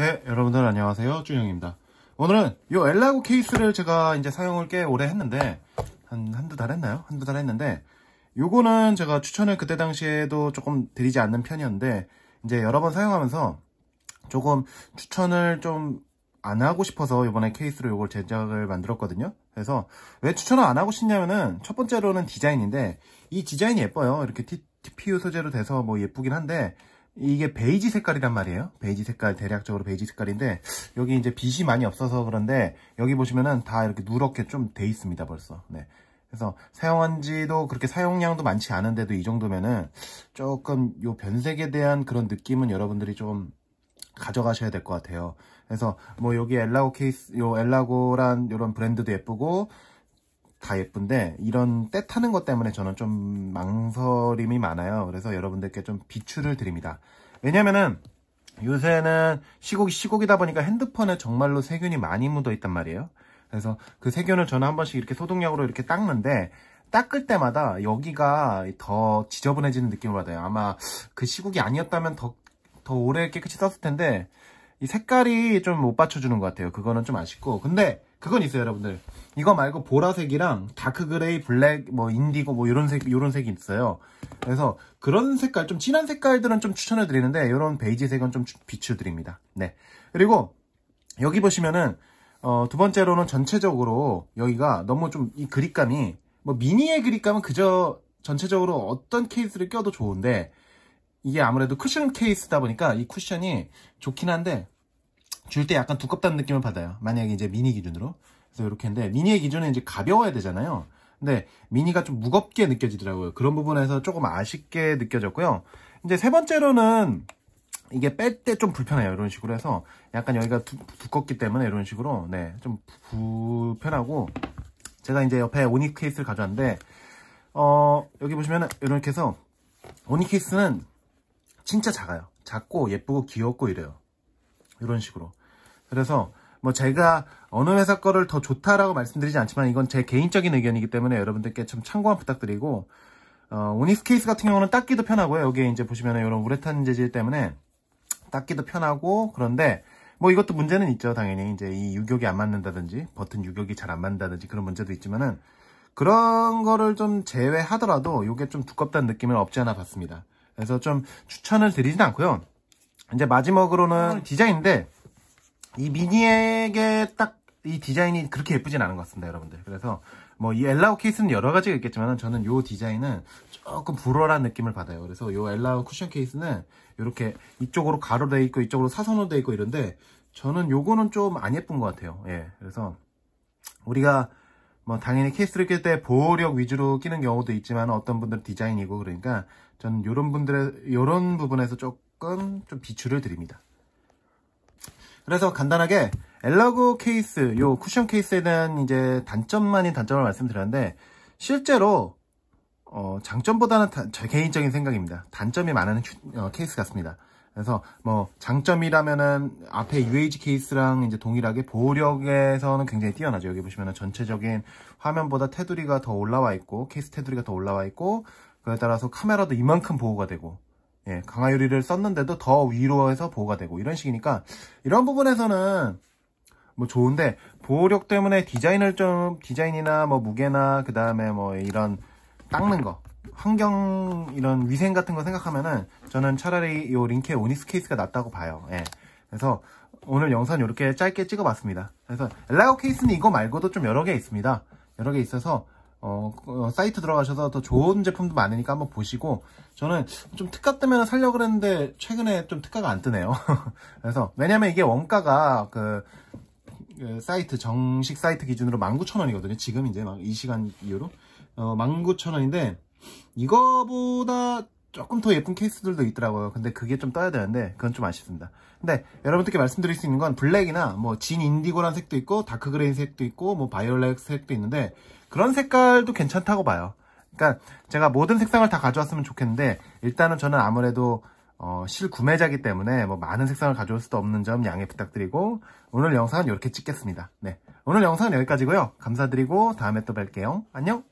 네 여러분들 안녕하세요 준영입니다 오늘은 이 엘라고 케이스를 제가 이제 사용을 꽤 오래 했는데 한 한두 달 했나요? 한두 달 했는데 요거는 제가 추천을 그때 당시에도 조금 드리지 않는 편이었는데 이제 여러 번 사용하면서 조금 추천을 좀 안 하고 싶어서 이번에 케이스로 이걸 제작을 만들었거든요 그래서 왜 추천을 안 하고 싶냐면은 첫 번째로는 디자인인데 이 디자인이 예뻐요 이렇게 TPU 소재로 돼서 뭐 예쁘긴 한데 이게 베이지 색깔이란 말이에요. 베이지 색깔, 대략적으로 베이지 색깔인데 여기 이제 빛이 많이 없어서 그런데 여기 보시면은 다 이렇게 누렇게 좀 돼 있습니다, 벌써. 네. 그래서 사용한 지도 그렇게 사용량도 많지 않은데도 이 정도면은 조금 요 변색에 대한 그런 느낌은 여러분들이 좀 가져가셔야 될 것 같아요. 그래서 뭐 여기 엘라고 케이스, 요 엘라고란 이런 브랜드도 예쁘고 다 예쁜데 이런 때 타는 것 때문에 저는 좀 망설임이 많아요. 그래서 여러분들께 좀 비추를 드립니다. 왜냐면은 요새는 시국, 이 시국이다 보니까 핸드폰에 정말로 세균이 많이 묻어 있단 말이에요. 그래서 그 세균을 저는 한 번씩 이렇게 소독약으로 이렇게 닦는데 닦을 때마다 여기가 더 지저분해지는 느낌을 받아요. 아마 그 시국이 아니었다면 더, 더 오래 깨끗이 썼을 텐데 이 색깔이 좀 못 받쳐주는 것 같아요. 그거는 좀 아쉽고. 근데 그건 있어요 여러분들 이거 말고 보라색이랑 다크 그레이 블랙 뭐 인디고 뭐 이런 색 이런 색이 있어요 그래서 그런 색깔 좀 진한 색깔들은 좀 추천을 드리는데 이런 베이지색은 좀 비추 드립니다 네 그리고 여기 보시면은 어, 두 번째로는 전체적으로 여기가 너무 좀 이 그립감이 뭐 미니의 그립감은 그저 전체적으로 어떤 케이스를 껴도 좋은데 이게 아무래도 쿠션 케이스다 보니까 이 쿠션이 좋긴 한데 줄때 약간 두껍다는 느낌을 받아요. 만약에 이제 미니 기준으로. 그래서 이렇게 했는데 미니의 기준은 이제 가벼워야 되잖아요. 근데 미니가 좀 무겁게 느껴지더라고요. 그런 부분에서 조금 아쉽게 느껴졌고요. 이제 세 번째로는 이게 뺄 때 좀 불편해요. 이런 식으로 해서 약간 여기가 두, 껍기 때문에 이런 식으로 네, 좀 불편하고 제가 이제 옆에 오니 케이스를 가져왔는데 어, 여기 보시면은 이렇게 해서 오니 케이스는 진짜 작아요. 작고 예쁘고 귀엽고 이래요. 이런 식으로. 그래서 뭐 제가 어느 회사 거를 더 좋다라고 말씀드리지 않지만 이건 제 개인적인 의견이기 때문에 여러분들께 참 참고만 부탁드리고 어, 오닉스 케이스 같은 경우는 닦기도 편하고요. 여기에 이제 보시면 이런 우레탄 재질 때문에 닦기도 편하고 그런데 뭐 이것도 문제는 있죠. 당연히 이제 이 유격이 안 맞는다든지 버튼 유격이 잘 안 맞는다든지 그런 문제도 있지만은 그런 거를 좀 제외하더라도 이게 좀 두껍다는 느낌은 없지 않아 봤습니다. 그래서 좀 추천을 드리진 않고요. 이제 마지막으로는 아, 네. 디자인인데 이 미니에게 딱 이 디자인이 그렇게 예쁘진 않은 것 같습니다 여러분들 그래서 뭐 이 엘라우 케이스는 여러 가지가 있겠지만 저는 요 디자인은 조금 불어란 느낌을 받아요 그래서 요 엘라우 쿠션 케이스는 이렇게 이쪽으로 가로 돼 있고 이쪽으로 사선으로 돼 있고 이런데 저는 요거는 좀 안 예쁜 것 같아요 예 그래서 우리가 뭐 당연히 케이스를 낄 때 보호력 위주로 끼는 경우도 있지만 어떤 분들은 디자인이고 그러니까 저는 요런 분들의 요런 부분에서 조금 좀 비추를 드립니다 그래서 간단하게 엘라고 케이스, 요 쿠션 케이스에 대한 이제 단점만이 단점을 말씀드렸는데 실제로 어, 장점보다는 다, 제 개인적인 생각입니다. 단점이 많은 휴, 어, 케이스 같습니다. 그래서 뭐 장점이라면은 앞에 UAG 케이스랑 이제 동일하게 보호력에서는 굉장히 뛰어나죠. 여기 보시면은 전체적인 화면보다 테두리가 더 올라와 있고 케이스 테두리가 더 올라와 있고 그에 따라서 카메라도 이만큼 보호가 되고 예, 강화유리를 썼는데도 더 위로 해서 보호가 되고 이런 식이니까 이런 부분에서는 뭐 좋은데 보호력 때문에 디자인을 좀 디자인이나 뭐 무게나 그 다음에 뭐 이런 닦는 거 환경 이런 위생 같은 거 생각하면은 저는 차라리 이 링케 오니스 케이스가 낫다고 봐요 예. 그래서 오늘 영상 이렇게 짧게 찍어봤습니다 그래서 엘라오 케이스는 이거 말고도 좀 여러 개 있습니다 여러 개 있어서 어, 그, 어, 사이트 들어가셔서 더 좋은 제품도 많으니까 한번 보시고 저는 좀 특가 뜨면 살려고 그랬는데 최근에 좀 특가가 안 뜨네요 그래서 왜냐면 이게 원가가 그, 그 사이트 정식 사이트 기준으로 19,000원이거든요 지금 이제 막 이 시간 이후로 어, 19,000원인데 이거보다 조금 더 예쁜 케이스들도 있더라고요 근데 그게 좀 떠야 되는데 그건 좀 아쉽습니다 근데 여러분들께 말씀드릴 수 있는 건 블랙이나 뭐 진 인디고란 색도 있고 다크 그레인 색도 있고 뭐 바이올렛 색도 있는데 그런 색깔도 괜찮다고 봐요 그러니까 제가 모든 색상을 다 가져왔으면 좋겠는데 일단은 저는 아무래도 어, 실구매자기 때문에 뭐 많은 색상을 가져올 수도 없는 점 양해 부탁드리고 오늘 영상은 이렇게 찍겠습니다 네 오늘 영상은 여기까지고요 감사드리고 다음에 또 뵐게요 안녕